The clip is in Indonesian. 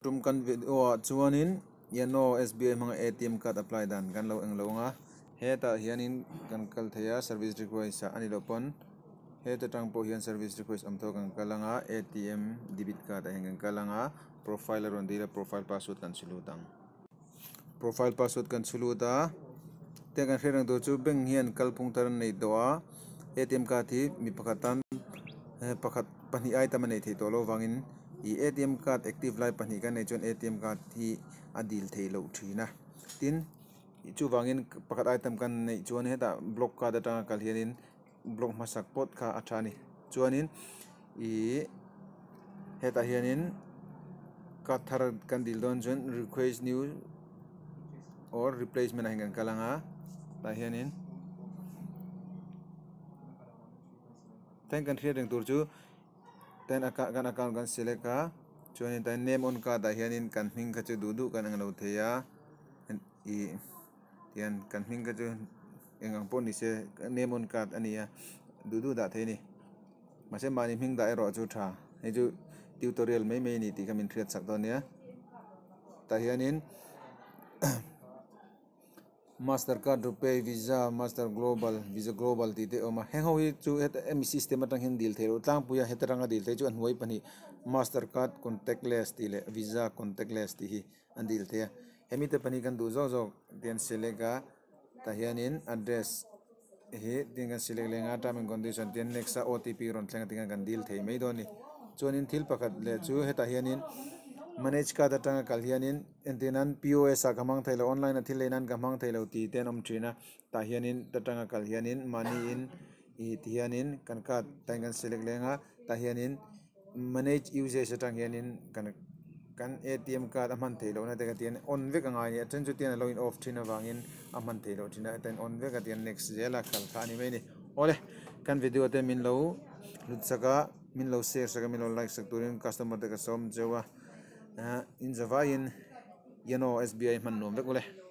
room kan video oh, chuanin yano SBI mga ATM card apply dan kan lo ang lo nga heta hianin kan kal thaya service request sa ani lopon heta tang po hian service request amtho kan kalanga ATM debit card ang kan kalanga profile ron dila profile password kan silutang profile password kan suluta te kan hrirang do chu beng hian kalpung taran nei doa ATM card thi mi pakhatan eh, pakhat pani ai tamane thi wangin i atm card active life pahnih kan nei chon atm card hi Adil dil thei lo thina tin chu wangin pakhat item kan nei chuan heta block card atanga kal hianin block masak pot kha athani thani chuanin i heta hianin kathar kan dil don chon request new or replacement a kan kalanga ta hianin thank kan thriadeng tur chu ten aka kan account kan seleka chuan ta name on ka da hianin kan hming kha chu du du kan anglo theya i tian kan hming kha chu engang pon ni se name on ka ania du du da the ni ma se mani hming da ero chu tha he chu tutorial mai mai ni ti kamin thret sak do ta hianin mastercard rupay visa master global visa global ti te oma heng hoi chu et em system atang hen dil thero tang puya het ranga dil the chu an hoi pani mastercard contactless ti le visa contactless ti hi an dil the hemi te pani kan du zo zo den selega ta hianin address he tinga selek lenga term and condition ten next otp ron tlenga tinga kan dil thei mai doni chuanin thil pakhat le chu heta hianin manage ka da tanga kal hianin entenan pos a kamang thailo online a thilenan kamang thailo ti ten om trina ta hianin da tanga kal hianin mani in i ti hianin kan ka tangan select lenga ta hianin manage usage atang hianin kan kan atm card aman thelo na tega tian on vek anga ni aten chu tian login off thina wangin aman thelo thina ten on vek tian next jela khal kha ni mai ni ole kan video te min lo lut saka min lo share saka min lo like sak turin customer te ka som jewa in the vain, you know, SBA man nom vek uleh.